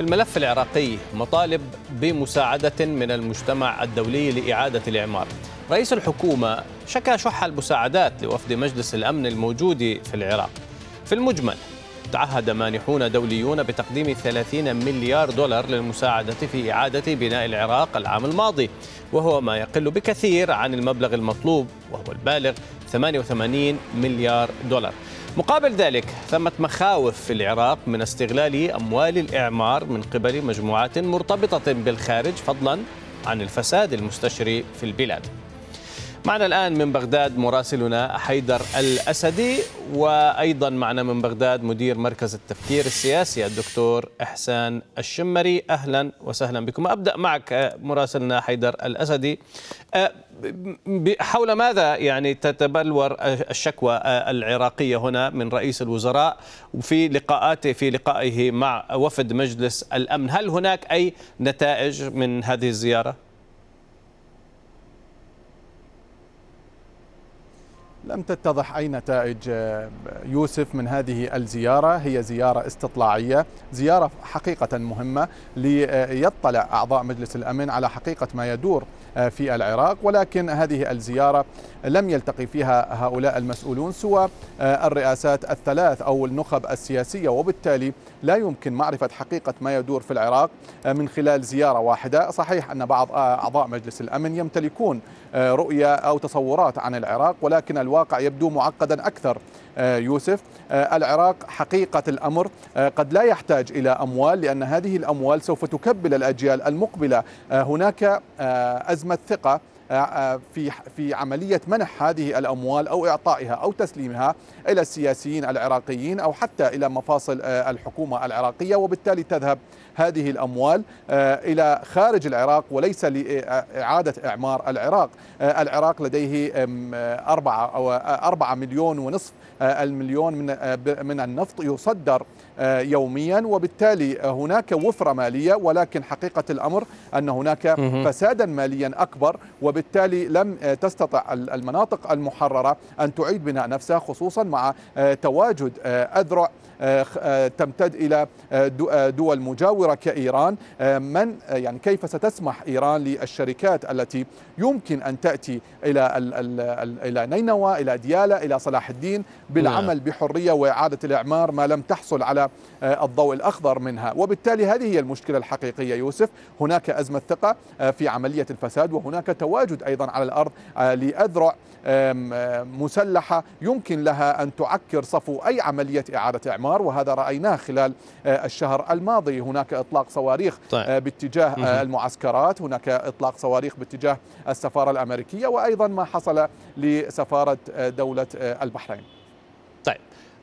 في الملف العراقي مطالب بمساعدة من المجتمع الدولي لإعادة الإعمار رئيس الحكومة شكى شح المساعدات لوفد مجلس الأمن الموجود في العراق في المجمل تعهد مانحون دوليون بتقديم 30 مليار دولار للمساعدة في إعادة بناء العراق العام الماضي وهو ما يقل بكثير عن المبلغ المطلوب وهو البالغ 88 مليار دولار مقابل ذلك ثمة مخاوف في العراق من استغلال أموال الإعمار من قبل مجموعات مرتبطة بالخارج فضلا عن الفساد المستشري في البلاد معنا الآن من بغداد مراسلنا حيدر الأسدي وأيضا معنا من بغداد مدير مركز التفكير السياسي الدكتور إحسان الشمري أهلا وسهلا بكم أبدأ معك آه، مراسلنا حيدر الأسدي آه، حول ماذا يعني تتبلور الشكوى آه، العراقية هنا من رئيس الوزراء في لقاءاته في لقائه مع وفد مجلس الأمن هل هناك أي نتائج من هذه الزيارة؟ لم تتضح أي نتائج آه، يوسف من هذه الزيارة هي زيارة استطلاعية زيارة حقيقة مهمة ليطلع أعضاء مجلس الأمن على حقيقة ما يدور آه، في العراق ولكن هذه الزيارة لم يلتقي فيها هؤلاء المسؤولون سوى آه، الرئاسات الثلاث أو النخب السياسية وبالتالي لا يمكن معرفة حقيقة ما يدور في العراق آه، من خلال زيارة واحدة صحيح أن بعض آه، أعضاء مجلس الأمن يمتلكون آه، رؤية أو تصورات عن العراق ولكن الواقع يبدو معقدا أكثر يوسف العراق حقيقة الأمر قد لا يحتاج إلى أموال لأن هذه الأموال سوف تكبل الأجيال المقبلة هناك أزمة ثقة آه، آه، في في عمليه منح هذه الاموال او اعطائها او تسليمها الى السياسيين العراقيين او حتى الى مفاصل آه، الحكومه العراقيه وبالتالي تذهب هذه الاموال الى خارج العراق وليس لاعاده اعمار العراق العراق لديه أربعة أو 4 مليون ونصف المليون من من النفط يصدر آه، يوميا وبالتالي هناك وفرة مالية ولكن حقيقة الأمر أن هناك فسادا ماليا أكبر وبالتالي لم آه، تستطع المناطق المحررة أن تعيد بناء نفسها خصوصا مع آه، تواجد أذرع تمتد إلى دول مجاورة كإيران من يعني كيف ستسمح إيران للشركات التي يمكن أن تأتي إلى إلى نينوى إلى ديالى إلى صلاح الدين نعم. بالعمل بحرية وإعادة الإعمار ما لم تحصل على آه، الضوء الأخضر منها وبالتالي هذه هي المشكلة الحقيقية يوسف هناك أزمة ثقة آه، في عملية الفساد وهناك تواجد أيضا على الأرض آه، لأذرع مسلحة يمكن لها أن تعكر صفو أي عملية إعادة إعمار وهذا رأيناه خلال الشهر الماضي هناك إطلاق صواريخ طيب. باتجاه مهم. المعسكرات هناك إطلاق صواريخ باتجاه السفارة الأمريكية وأيضا ما حصل لسفارة دولة البحرين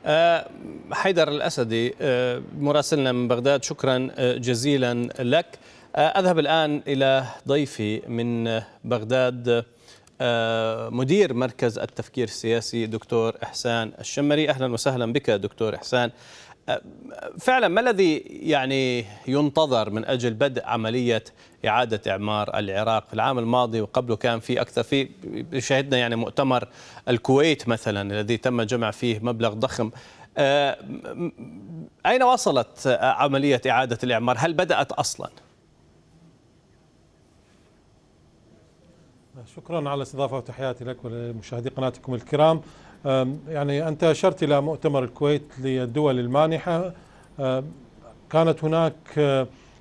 آه، حيدر الأسدي آه، مراسلنا من بغداد شكرا آه، جزيلا لك أذهب الآن إلى ضيفي من بغداد مدير مركز التفكير السياسي دكتور إحسان الشمري أهلا وسهلا بك دكتور إحسان فعلا ما الذي يعني ينتظر من اجل بدء عمليه اعاده اعمار العراق في العام الماضي وقبله كان في اكثر في شهدنا يعني مؤتمر الكويت مثلا الذي تم جمع فيه مبلغ ضخم آه، اين وصلت عمليه اعاده الاعمار هل بدات اصلا شكرا على الاستضافه وتحياتي لك ولمشاهدي قناتكم الكرام يعني أنت أشرت إلى مؤتمر الكويت للدول المانحة كانت هناك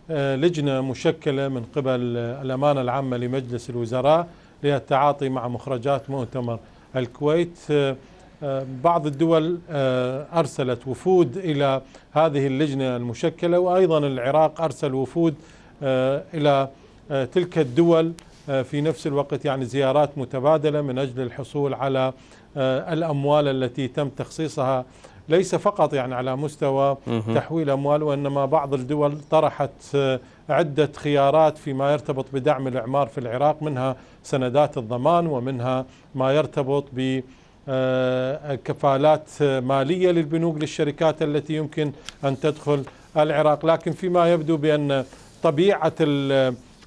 أه، لجنة مشكلة من قبل الأمانة العامة لمجلس الوزراء للتعاطي مع مخرجات مؤتمر الكويت أه، أه، بعض الدول أرسلت وفود إلى هذه اللجنة المشكلة وأيضا العراق أرسل وفود إلى تلك الدول آه، في نفس الوقت يعني زيارات متبادلة من أجل الحصول على آه، الأموال التي تم تخصيصها ليس فقط يعني على مستوى تحويل أموال وإنما بعض الدول طرحت آه، عدة خيارات فيما يرتبط بدعم الإعمار في العراق منها سندات الضمان ومنها ما يرتبط ب كفالات مالية للبنوك للشركات التي يمكن أن تدخل العراق لكن فيما يبدو بأن طبيعة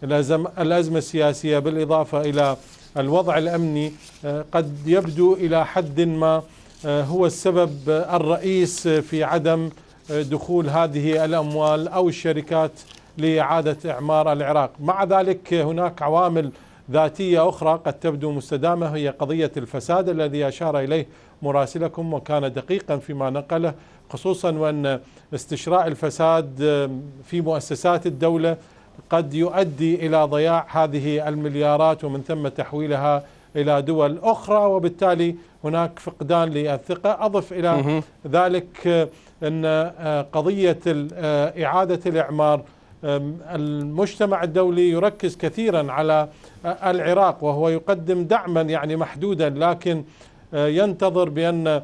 الأزمة السياسية بالإضافة إلى الوضع الأمني آه، قد يبدو إلى حد ما آه، هو السبب آه، الرئيس في عدم دخول هذه الأموال أو الشركات لإعادة إعمار العراق مع ذلك هناك عوامل ذاتية أخرى قد تبدو مستدامة هي قضية الفساد الذي أشار إليه مراسلكم وكان دقيقا فيما نقله خصوصا وأن استشراء الفساد في مؤسسات الدولة قد يؤدي إلى ضياع هذه المليارات ومن ثم تحويلها إلى دول أخرى وبالتالي هناك فقدان للثقة أضف إلى ذلك أن آه، قضية آه، إعادة الإعمار المجتمع الدولي يركز كثيرا على آه، العراق وهو يقدم دعما يعني محدودا لكن ينتظر بأن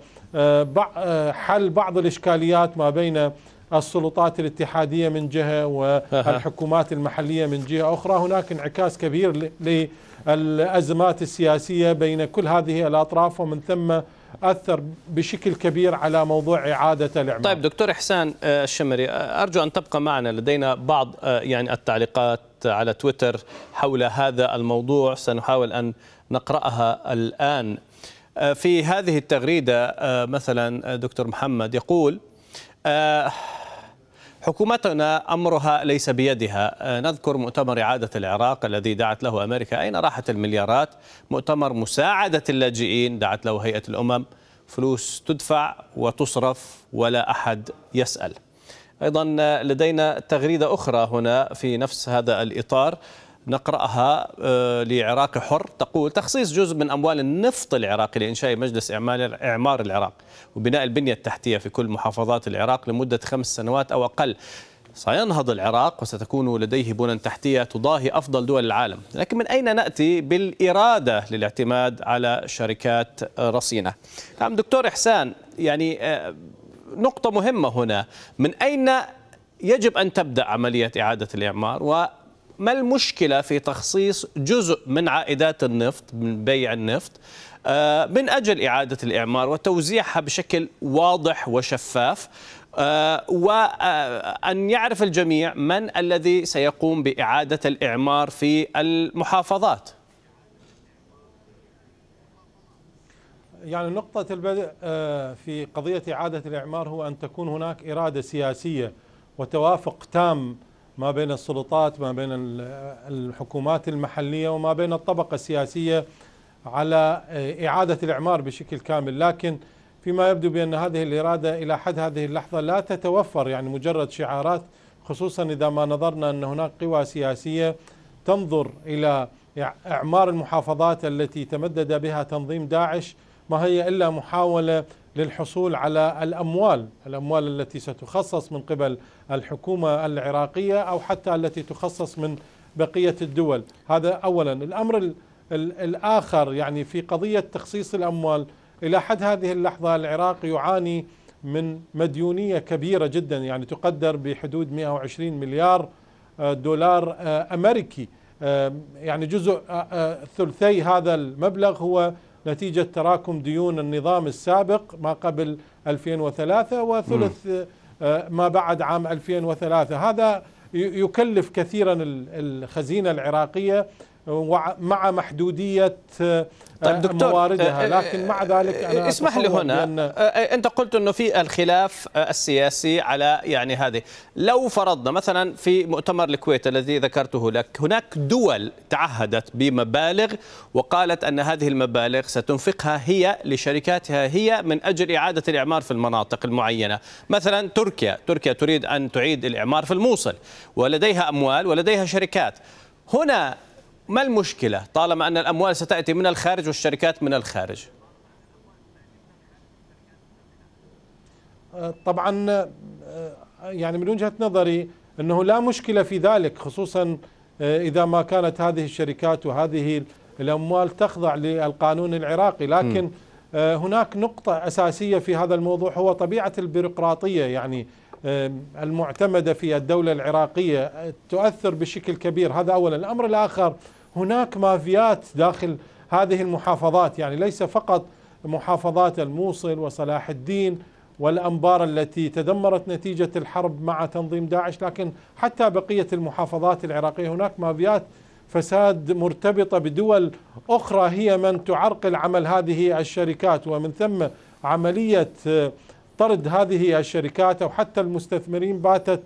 حل بعض الإشكاليات ما بين السلطات الاتحادية من جهة والحكومات المحلية من جهة أخرى هناك انعكاس كبير للأزمات السياسية بين كل هذه الأطراف ومن ثم أثر بشكل كبير على موضوع إعادة الإعمار طيب دكتور إحسان آه، الشمري آه، أرجو أن تبقى معنا لدينا بعض آه، يعني التعليقات على تويتر حول هذا الموضوع سنحاول أن نقرأها الآن في هذه التغريدة مثلا دكتور محمد يقول حكومتنا امرها ليس بيدها، آه، نذكر مؤتمر اعاده العراق الذي دعت له امريكا، اين راحت المليارات؟ مؤتمر مساعده اللاجئين دعت له هيئه الامم، فلوس تدفع وتصرف ولا احد يسال. ايضا آه، لدينا تغريده اخرى هنا في نفس هذا الاطار نقرأها آه، لعراق حر تقول تخصيص جزء من أموال النفط العراقي لإنشاء مجلس إعمال إعمار العراق وبناء البنية التحتية في كل محافظات العراق لمدة خمس سنوات أو أقل سينهض العراق وستكون لديه بنى تحتية تضاهي أفضل دول العالم لكن من أين نأتي بالإرادة للاعتماد على شركات رصينة نعم دكتور إحسان يعني آه، نقطة مهمة هنا من أين يجب أن تبدأ عملية إعادة الإعمار و ما المشكلة في تخصيص جزء من عائدات النفط من بيع النفط آه، من أجل إعادة الإعمار وتوزيعها بشكل واضح وشفاف آه، وأن آه، يعرف الجميع من الذي سيقوم بإعادة الإعمار في المحافظات يعني نقطة البدء في قضية إعادة الإعمار هو أن تكون هناك إرادة سياسية وتوافق تام ما بين السلطات ما بين الحكومات المحلية وما بين الطبقة السياسية على آه، إعادة الإعمار بشكل كامل لكن فيما يبدو بأن هذه الإرادة إلى حد هذه اللحظة لا تتوفر يعني مجرد شعارات خصوصا إذا ما نظرنا أن هناك قوى سياسية تنظر إلى إعمار المحافظات التي تمدد بها تنظيم داعش ما هي إلا محاولة للحصول على الأموال الأموال التي ستخصص من قبل الحكومة العراقية أو حتى التي تخصص من بقية الدول هذا أولا الأمر الآخر يعني في قضية تخصيص الأموال إلى حد هذه اللحظة العراق يعاني من مديونية كبيرة جدا يعني تقدر بحدود 120 مليار آه، دولار آه، أمريكي آه، يعني جزء ثلثي هذا المبلغ هو نتيجة تراكم ديون النظام السابق ما قبل 2003 وثلث آه، ما بعد عام 2003 هذا يكلف كثيرا الخزينة العراقية مع محدودية آه، طيب دكتور مواردها آه، لكن مع آه، ذلك أنا اسمح لي هنا أنت قلت أنه في الخلاف السياسي على يعني هذه لو فرضنا مثلا في مؤتمر الكويت الذي ذكرته لك هناك دول تعهدت بمبالغ وقالت أن هذه المبالغ ستنفقها هي لشركاتها هي من أجل إعادة الإعمار في المناطق المعينة مثلا تركيا تركيا تريد أن تعيد الإعمار في الموصل ولديها أموال ولديها شركات هنا ما المشكلة طالما أن الأموال ستأتي من الخارج والشركات من الخارج أه، طبعا أه، يعني من وجهة نظري أنه لا مشكلة في ذلك خصوصا أه، إذا ما كانت هذه الشركات وهذه الأموال تخضع للقانون العراقي لكن هناك نقطة أساسية في هذا الموضوع هو طبيعة البيروقراطية يعني المعتمدة في الدولة العراقية تؤثر بشكل كبير هذا أولا الأمر الآخر هناك مافيات داخل هذه المحافظات يعني ليس فقط محافظات الموصل وصلاح الدين والأنبار التي تدمرت نتيجة الحرب مع تنظيم داعش لكن حتى بقية المحافظات العراقية هناك مافيات فساد مرتبطة بدول أخرى هي من تعرقل عمل هذه الشركات ومن ثم عملية آه، طرد هذه الشركات أو حتى المستثمرين باتت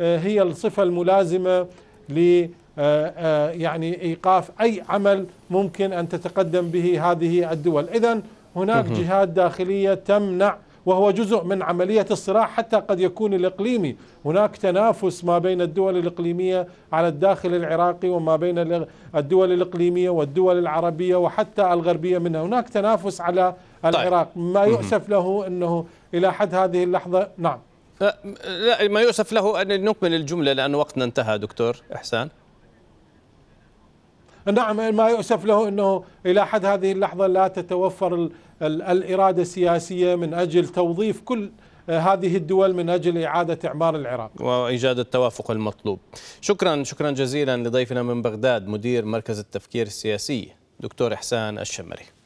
آه، هي الصفة الملازمة ل آه، آه، يعني ايقاف اي عمل ممكن ان تتقدم به هذه الدول، اذا هناك جهات داخليه تمنع وهو جزء من عملية الصراع حتى قد يكون الإقليمي هناك تنافس ما بين الدول الإقليمية على الداخل العراقي وما بين الدول الإقليمية والدول العربية وحتى الغربية منها هناك تنافس على طيب. العراق طيب. ما يؤسف له أنه إلى حد هذه اللحظة نعم أه، لا ما يؤسف له أن نكمل الجملة لأن وقتنا انتهى دكتور إحسان نعم ما يؤسف له أنه إلى حد هذه اللحظة لا تتوفر الـ الـ الإرادة السياسية من أجل توظيف كل هذه الدول من أجل إعادة إعمار العراق وإيجاد التوافق المطلوب شكرا شكرا جزيلا لضيفنا من بغداد مدير مركز التفكير السياسي دكتور إحسان الشمري